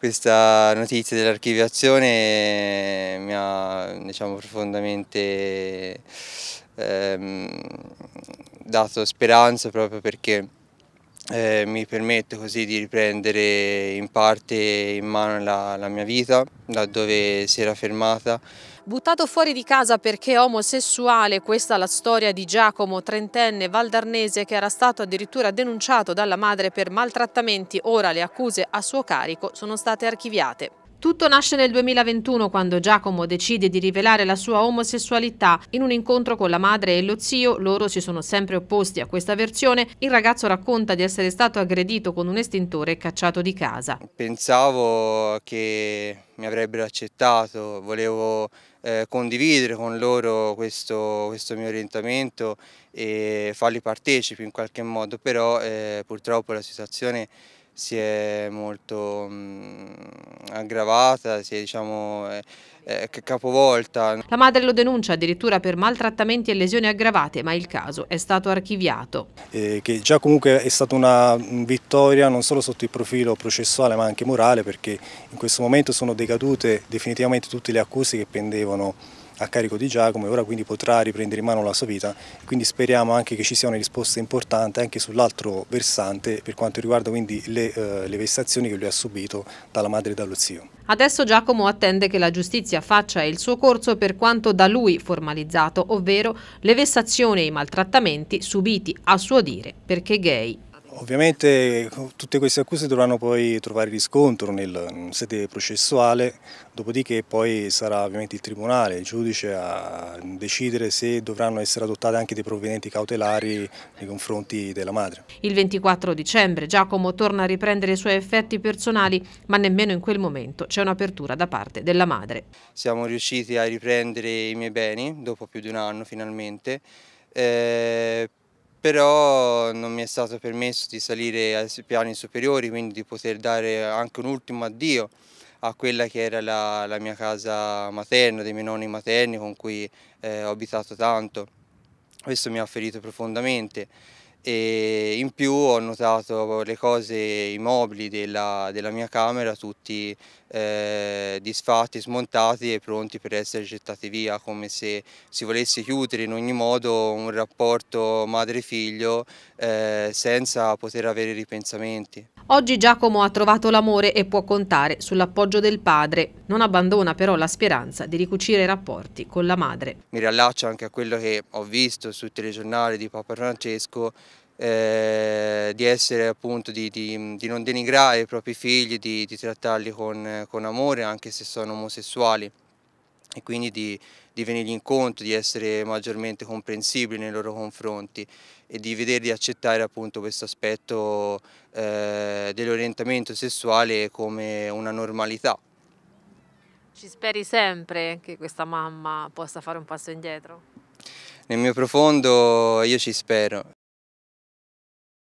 Questa notizia dell'archiviazione mi ha diciamo, profondamente ehm, dato speranza proprio perché eh, mi permette così di riprendere in parte in mano la, la mia vita, da dove si era fermata Buttato fuori di casa perché omosessuale, questa è la storia di Giacomo, trentenne valdarnese che era stato addirittura denunciato dalla madre per maltrattamenti. Ora le accuse a suo carico sono state archiviate. Tutto nasce nel 2021 quando Giacomo decide di rivelare la sua omosessualità. In un incontro con la madre e lo zio, loro si sono sempre opposti a questa versione, il ragazzo racconta di essere stato aggredito con un estintore e cacciato di casa. Pensavo che mi avrebbero accettato, volevo eh, condividere con loro questo, questo, mio orientamento e farli partecipi in qualche modo, però eh, purtroppo la situazione si è molto mm, aggravata, si è diciamo, capovolta. La madre lo denuncia addirittura per maltrattamenti e lesioni aggravate, ma il caso è stato archiviato. Eh, che già comunque è stata una mm, vittoria non solo sotto il profilo processuale ma anche morale perché in questo momento sono decadute definitivamente tutte le accuse che pendevano a carico di Giacomo e ora quindi potrà riprendere in mano la sua vita. Quindi speriamo anche che ci sia una risposta importante anche sull'altro versante per quanto riguarda quindi le, eh, le vessazioni che lui ha subito dalla madre e dallo zio. Adesso Giacomo attende che la giustizia faccia il suo corso per quanto da lui formalizzato, ovvero le vessazioni e i maltrattamenti subiti a suo dire perché gay. Ovviamente tutte queste accuse dovranno poi trovare riscontro nel, in sede processuale, dopodiché poi sarà ovviamente il Tribunale, il giudice a decidere se dovranno essere adottate anche dei provvedimenti cautelari nei confronti della madre. Il 24 dicembre Giacomo torna a riprendere i suoi effetti personali, ma nemmeno in quel momento c'è un'apertura da parte della madre. Siamo riusciti a riprendere i miei beni dopo più di un anno finalmente. Eh, però non mi è stato permesso di salire ai piani superiori, quindi di poter dare anche un ultimo addio a quella che era la, la mia casa materna, dei miei nonni materni con cui eh, ho abitato tanto. Questo mi ha ferito profondamente e in più ho notato le cose, i mobili della, della mia camera tutti eh, disfatti, smontati e pronti per essere gettati via, come se si volesse chiudere in ogni modo un rapporto madre-figlio eh, senza poter avere ripensamenti. Oggi Giacomo ha trovato l'amore e può contare sull'appoggio del padre. Non abbandona però la speranza di ricucire i rapporti con la madre. Mi riallaccio anche a quello che ho visto sui telegiornali di Papa Francesco eh, di essere appunto di, di, di, non denigrare i propri figli, di, di trattarli con, con amore anche se sono omosessuali e quindi di, di venirgli incontro, di essere maggiormente comprensibili nei loro confronti e di vederli accettare appunto questo aspetto eh, dell'orientamento sessuale come una normalità. Ci speri sempre che questa mamma possa fare un passo indietro? Nel mio profondo io ci spero.